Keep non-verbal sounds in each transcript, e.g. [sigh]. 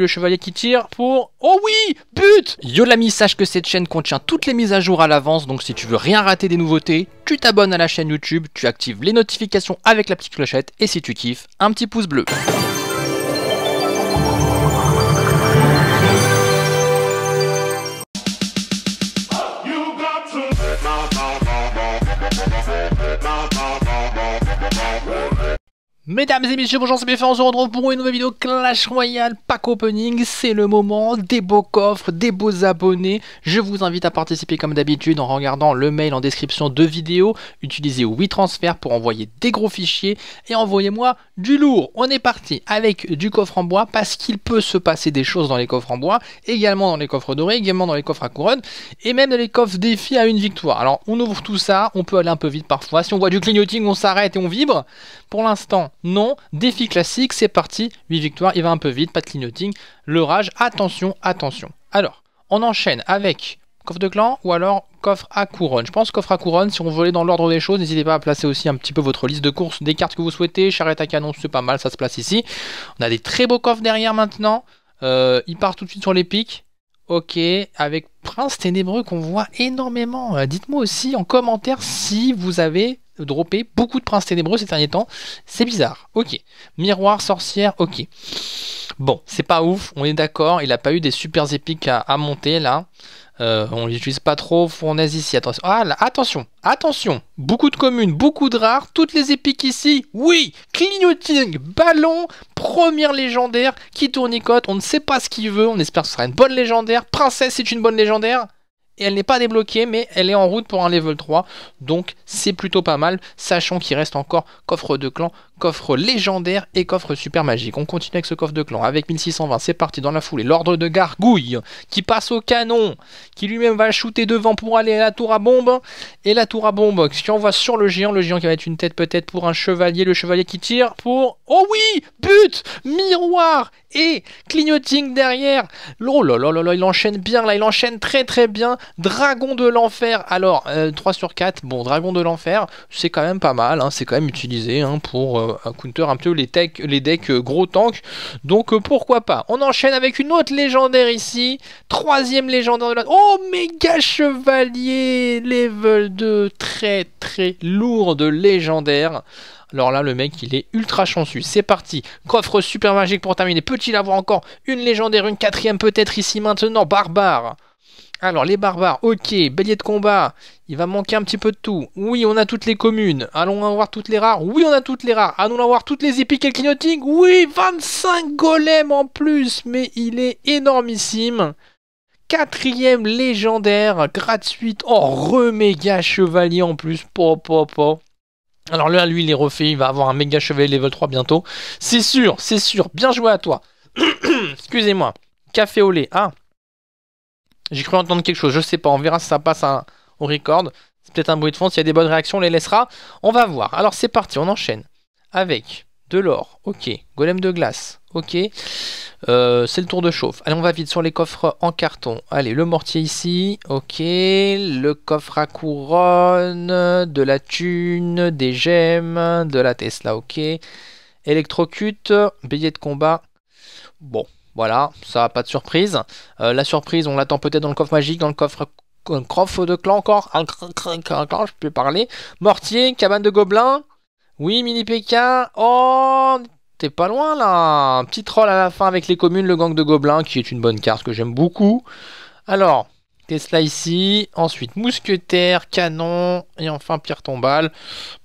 le chevalier qui tire pour... Oh oui But Yolami, sache que cette chaîne contient toutes les mises à jour à l'avance, donc si tu veux rien rater des nouveautés, tu t'abonnes à la chaîne YouTube, tu actives les notifications avec la petite clochette, et si tu kiffes, un petit pouce bleu. Mesdames et messieurs, bonjour, c'est BF, on se retrouve pour une nouvelle vidéo Clash Royale Pack Opening. C'est le moment, des beaux coffres, des beaux abonnés. Je vous invite à participer comme d'habitude en regardant le mail en description de vidéo. Utilisez WeTransfer pour envoyer des gros fichiers et envoyez-moi du lourd. On est parti avec du coffre en bois parce qu'il peut se passer des choses dans les coffres en bois, également dans les coffres dorés, également dans les coffres à couronne et même dans les coffres défi à une victoire. Alors on ouvre tout ça, on peut aller un peu vite parfois. Si on voit du clignoting, on s'arrête et on vibre. Pour l'instant, non. Défi classique, c'est parti. 8 victoires, il va un peu vite, pas de clignoting. rage, attention, attention. Alors, on enchaîne avec coffre de clan ou alors coffre à couronne. Je pense coffre à couronne, si on voulait dans l'ordre des choses, n'hésitez pas à placer aussi un petit peu votre liste de courses, des cartes que vous souhaitez, charrette à canon, c'est pas mal, ça se place ici. On a des très beaux coffres derrière maintenant. Euh, il part tout de suite sur les pics. Ok, avec Prince Ténébreux qu'on voit énormément. Euh, dites-moi aussi en commentaire si vous avez droppé beaucoup de princes ténébreux ces derniers temps. C'est bizarre. Ok. Miroir, sorcière, ok. Bon, c'est pas ouf, on est d'accord. Il n'a pas eu des super épiques à, monter là. Euh, on n'utilise pas trop. Fournaise ici, attention. Ah, attention, attention. Beaucoup de communes, beaucoup de rares. Toutes les épiques ici. Oui, clignoting, ballon, première légendaire qui tournicote. On ne sait pas ce qu'il veut. On espère que ce sera une bonne légendaire. Princesse, c'est une bonne légendaire et elle n'est pas débloquée, mais elle est en route pour un level 3. Donc c'est plutôt pas mal, sachant qu'il reste encore coffre de clan coffre légendaire et coffre super magique. On continue avec ce coffre de clan. Avec 1620, c'est parti dans la foulée. L'ordre de gargouille qui passe au canon, qui lui-même va shooter devant pour aller à la tour à bombe. Et la tour à bombe on envoie sur le géant. Le géant qui va être une tête peut-être pour un chevalier. Le chevalier qui tire pour... Oh oui But Miroir et clignoting derrière. Oh là là là il enchaîne bien là, il enchaîne très très bien. Dragon de l'enfer. Alors, 3 euh, sur 4, bon, dragon de l'enfer, c'est quand même pas mal. Hein, c'est quand même utilisé hein, pour... Euh, euh, un counter un peu les, les decks euh, gros tank. Donc euh, pourquoi pas. On enchaîne avec une autre légendaire ici. Troisième légendaire de la... Oh méga chevalier Level 2. Très très lourde légendaire. Alors là, le mec, il est ultra chanceux. C'est parti. Coffre super magique pour terminer. Peut-il avoir encore une légendaire, une quatrième peut-être ici maintenant Barbare. Alors, les barbares, ok, bélier de combat, il va manquer un petit peu de tout. Oui, on a toutes les communes. Allons avoir toutes les rares. Oui, on a toutes les rares. Allons avoir toutes les épiques et le clignoting. Oui, 25 golems en plus, mais il est énormissime. Quatrième légendaire, gratuite. Oh, reméga chevalier en plus. Pop, po, po. Alors là, lui, il est refait. Il va avoir un méga chevalier level 3 bientôt. C'est sûr, c'est sûr. Bien joué à toi. [clears throat] Excusez-moi. Café au lait. Ah, j'ai cru entendre quelque chose, je sais pas, on verra si ça passe au record. C'est peut-être un bruit de fond, s'il y a des bonnes réactions, on les laissera. On va voir. Alors c'est parti, on enchaîne. Avec de l'or, ok. Golem de glace, ok. Euh, c'est le tour de chauffe. Allez, on va vite sur les coffres en carton. Allez, le mortier ici, ok. Le coffre à couronne, de la thune, des gemmes, de la Tesla, ok. Électrocute, billet de combat. Bon, voilà, ça pas de surprise. Euh, la surprise, on l'attend peut-être dans le coffre magique, dans le coffre un de clan encore, un je peux parler. Mortier, cabane de gobelins. Oui, mini Pékin. Oh, t'es pas loin là. Un petit troll à la fin avec les communes, le gang de gobelins, qui est une bonne carte que j'aime beaucoup. Alors, cela ici, ensuite mousquetaire, canon, et enfin pierre tombale.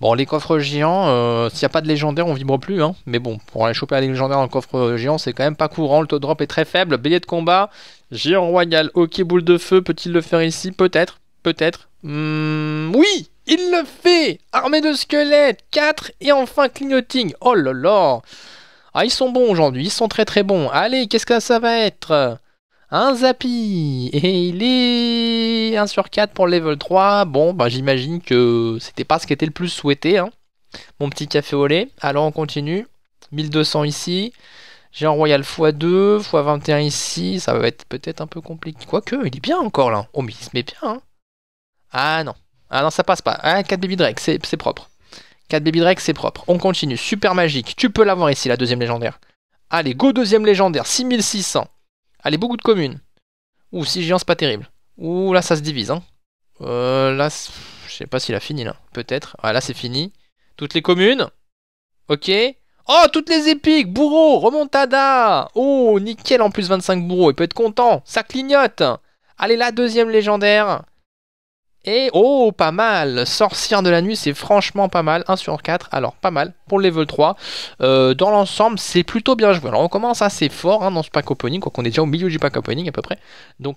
Bon, les coffres géants, euh, s'il n'y a pas de légendaire, on vibre plus, hein. mais bon, pour aller choper un légendaire dans le coffre géant, c'est quand même pas courant, le taux de drop est très faible, bélier de combat, géant royal, ok, boule de feu, peut-il le faire ici Peut-être, peut-être. Hmm, oui il le fait Armée de squelettes, 4 et enfin clignoting. Oh là là Ah, ils sont bons aujourd'hui, ils sont très très bons. Allez, qu'est-ce que ça va être un Zappy Et il est 1 sur 4 pour level 3. Bon, bah, j'imagine que c'était pas ce qui était le plus souhaité. Hein. Mon petit café au lait. Alors on continue. 1200 ici. J'ai un royal x2, x21 ici. Ça va être peut-être un peu compliqué. Quoique, il est bien encore là. Oh, mais il se met bien. Hein. Ah non. Ah non, ça passe pas. 4 ah, baby Drake, c'est propre. 4 baby Drake, c'est propre. On continue. Super magique. Tu peux l'avoir ici, la deuxième légendaire. Allez, go deuxième légendaire. 6600. Allez, ah, beaucoup de communes. Ouh, si géants, c'est pas terrible. Ouh, là, ça se divise. Hein. Euh, là, je sais pas s'il a fini, là. Peut-être. Ah, là, c'est fini. Toutes les communes. Ok. Oh, toutes les épiques Bourreau Remontada Oh, nickel, en plus 25 bourreaux. Il peut être content. Ça clignote. Allez, la deuxième légendaire. Et oh, pas mal Sorcière de la nuit, c'est franchement pas mal. 1 sur 4, alors pas mal pour le level 3. Euh, dans l'ensemble, c'est plutôt bien joué. Alors on commence assez fort hein, dans ce pack opening, quoi qu'on est déjà au milieu du pack opening à peu près. Donc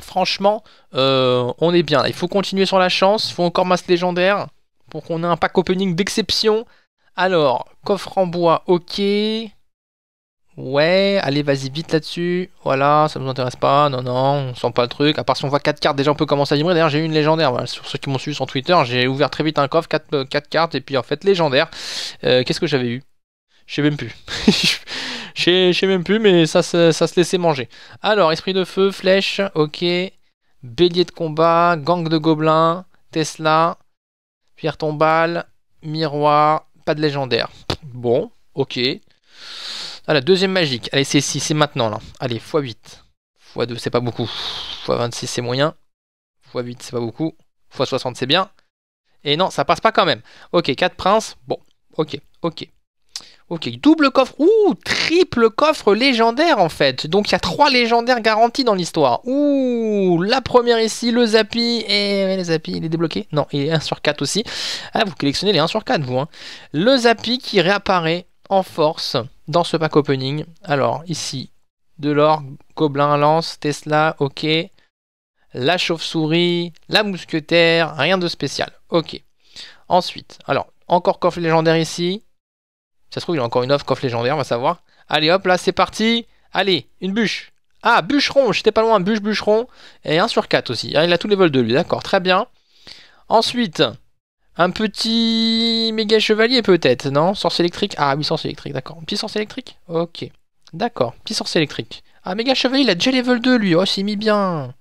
franchement, euh, on est bien. Il faut continuer sur la chance, il faut encore masse légendaire pour qu'on ait un pack opening d'exception. Alors, coffre en bois, ok. Ouais, allez, vas-y, vite là-dessus. Voilà, ça nous intéresse pas. Non, non, on sent pas le truc. À part si on voit 4 cartes, déjà on peut commencer à vibrer, D'ailleurs, j'ai eu une légendaire. sur ceux qui m'ont suivi sur Twitter, j'ai ouvert très vite un coffre, 4, euh, cartes, et puis en fait, légendaire. Euh, qu'est-ce que j'avais eu Je sais même plus. [laughs] Je sais même plus, mais ça, ça, se laissait manger. Alors, esprit de feu, flèche, ok. Bélier de combat, gang de gobelins, Tesla, pierre tombale, miroir, pas de légendaire. Bon, ok. Voilà, ah, deuxième magique. Allez, c'est ici, c'est maintenant là. Allez, x8. x2, c'est pas beaucoup. x26, c'est moyen. x8, c'est pas beaucoup. x60, c'est bien. Et non, ça passe pas quand même. Ok, 4 princes. Bon, ok, ok. Ok, double coffre. Ouh, triple coffre légendaire en fait. Donc il y a 3 légendaires garantis dans l'histoire. Ouh, la première ici, le Zapi. Et eh le Zapi, il est débloqué Non, il est 1 sur 4 aussi. Ah, vous collectionnez les 1 sur 4, vous. Hein. Le Zapi qui réapparaît en force dans ce pack opening. Alors ici, de l'or, gobelin, lance, Tesla, ok. La chauve-souris, la mousquetaire, rien de spécial. Ok. Ensuite, alors, encore coffre légendaire ici. Ça se trouve, il y a encore une offre coffre légendaire, on va savoir. Allez hop, là c'est parti. Allez, une bûche. Ah, bûcheron, j'étais pas loin, bûche, bûcheron. Et 1 sur 4 aussi. Ah, il a tous les vols de lui, d'accord, très bien. Ensuite, un petit méga chevalier peut-être, non Sorcier électrique Ah oui, source électrique, d'accord. Petit sorcier électrique Ok. D'accord, petit sorcier électrique. Ah, méga chevalier, il a déjà level 2 lui, oh, c'est mis bien.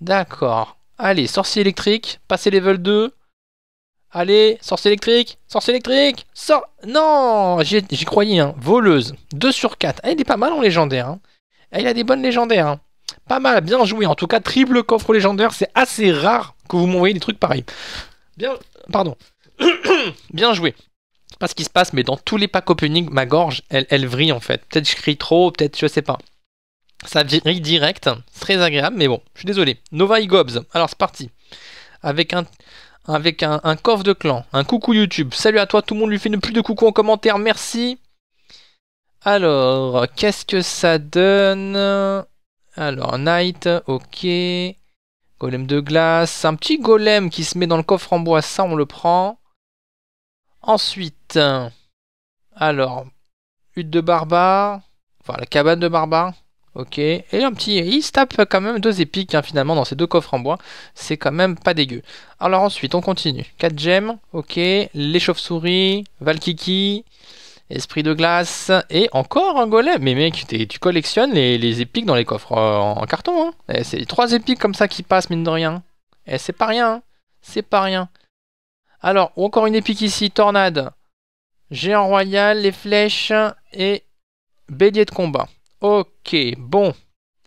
D'accord. Allez, sorcier électrique, passez level 2. Allez, sorcier électrique, sorcier électrique, sort... Non J'y croyais, hein. Voleuse, 2 sur 4. Ah, il est pas mal en légendaire. Hein. il a des bonnes légendaires. Hein. Pas mal, bien joué. En tout cas, triple coffre légendaire, c'est assez rare que vous m'envoyez des trucs pareils. Bien, pardon. [coughs] bien joué. Pas ce qui se passe, mais dans tous les packs opening, ma gorge, elle, elle vrille en fait. Peut-être je crie trop, peut-être je sais pas. Ça vrille direct, c'est très agréable, mais bon, je suis désolé. Nova e alors c'est parti. Avec un, avec un, coffre de clan, un coucou YouTube. Salut à toi, tout le monde lui fait une plus de coucou en commentaire, merci. Alors, qu'est-ce que ça donne Alors, Night, ok. Golem de glace. Un petit golem qui se met dans le coffre en bois. Ça, on le prend. Ensuite, alors, hutte de barbare. Enfin, la cabane de barbare. Ok. Et un petit. Il se tape quand même deux épiques hein, finalement dans ces deux coffres en bois. C'est quand même pas dégueu. Alors ensuite, on continue. 4 gemmes. Ok. Les chauves-souris. Valkiki. Esprit de glace et encore un golem, Mais mec, tu collectionnes les, épiques dans les coffres en, carton. Hein. Eh, c'est trois épiques comme ça qui passent, mine de rien. Et eh, c'est pas rien. Hein. C'est pas rien. Alors, encore une épique ici, tornade. Géant royal, les flèches et bélier de combat. Ok, bon.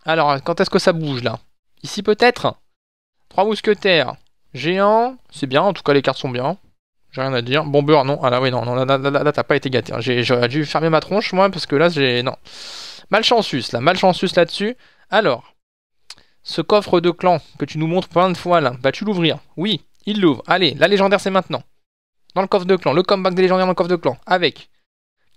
Alors, quand est-ce que ça bouge là Ici peut-être Trois mousquetaires. Géant, c'est bien, en tout cas les cartes sont bien. J'ai rien à dire. Bombeur, non. Ah là, oui, non, non là, là, là t'as pas été gâté. J'aurais dû fermer ma tronche, moi, parce que là, j'ai. Non. Malchansus, là. Malchansus là-dessus. Alors, ce coffre de clan que tu nous montres plein de fois, là, vas-tu l'ouvrir Oui, il l'ouvre. Allez, la légendaire, c'est maintenant. Dans le coffre de clan. Le comeback des légendaires dans le coffre de clan. Avec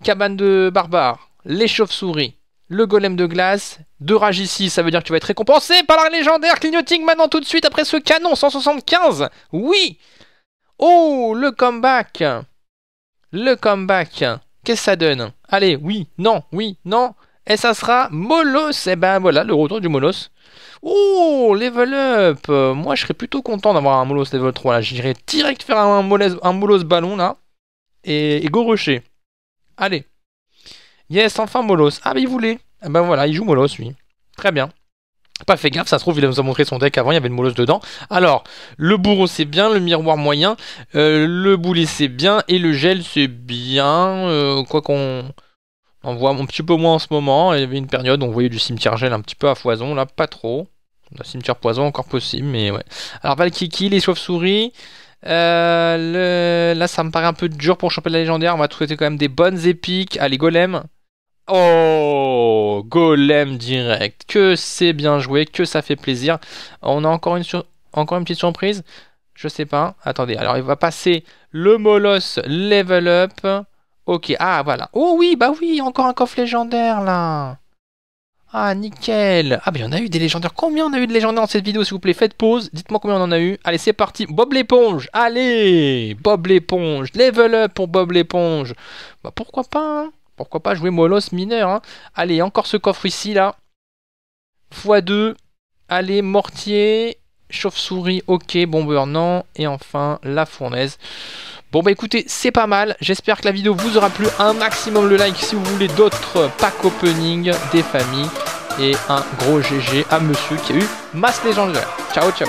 cabane de barbare, les chauves-souris, le golem de glace, deux rages ici, ça veut dire que tu vas être récompensé par la légendaire clignoting maintenant tout de suite après ce canon 175. Oui Oh, le comeback Le comeback Qu'est-ce que ça donne Allez, oui, non, oui, non. Et ça sera Molos. Et eh ben voilà, le retour du Molos. Oh, level up Moi, je serais plutôt content d'avoir un Molos level 3. Là, j'irai direct faire un, Molos, ballon, là. Et, go rusher. Allez. Yes, enfin Molos. Ah, il voulait. Et eh ben voilà, il joue Molos, lui. Très bien pas fait gaffe, ça se trouve, il nous a montré son deck avant, il y avait une molosse dedans. Alors, le bourreau c'est bien, le miroir moyen, euh, le boulet c'est bien, et le gel c'est bien, euh, quoi qu'on en voit un petit peu moins en ce moment. Il y avait une période où on voyait du cimetière gel un petit peu à foison, là pas trop. Un cimetière poison encore possible, mais ouais. Alors Val'Kiki, les chauves-souris, euh, là ça me paraît un peu dur pour champion la légendaire, on va souhaiter quand même des bonnes épiques. Allez, golem Oh, golem direct. Que c'est bien joué, que ça fait plaisir. On a encore une, encore une petite surprise. Je sais pas. Attendez, alors il va passer le Molos level up. Ok, ah voilà. Oh oui, bah oui, encore un coffre légendaire là. Ah, nickel. Ah, mais on a eu des légendaires. Combien on a eu de légendaires dans cette vidéo, s'il vous plaît Faites pause. Dites-moi combien on en a eu. Allez, c'est parti. Bob l'éponge. Allez Bob l'éponge. Level up pour Bob l'éponge. Bah, pourquoi pas hein? Pourquoi pas jouer Molos mineur. Hein. Allez, encore ce coffre ici, là. x2. Allez, mortier. Chauve-souris, ok. Bomber, non. Et enfin, la fournaise. Bon bah écoutez, c'est pas mal. J'espère que la vidéo vous aura plu. Un maximum le like si vous voulez d'autres pack opening des familles. Et un gros GG à monsieur qui a eu masse légendaire. Ciao, ciao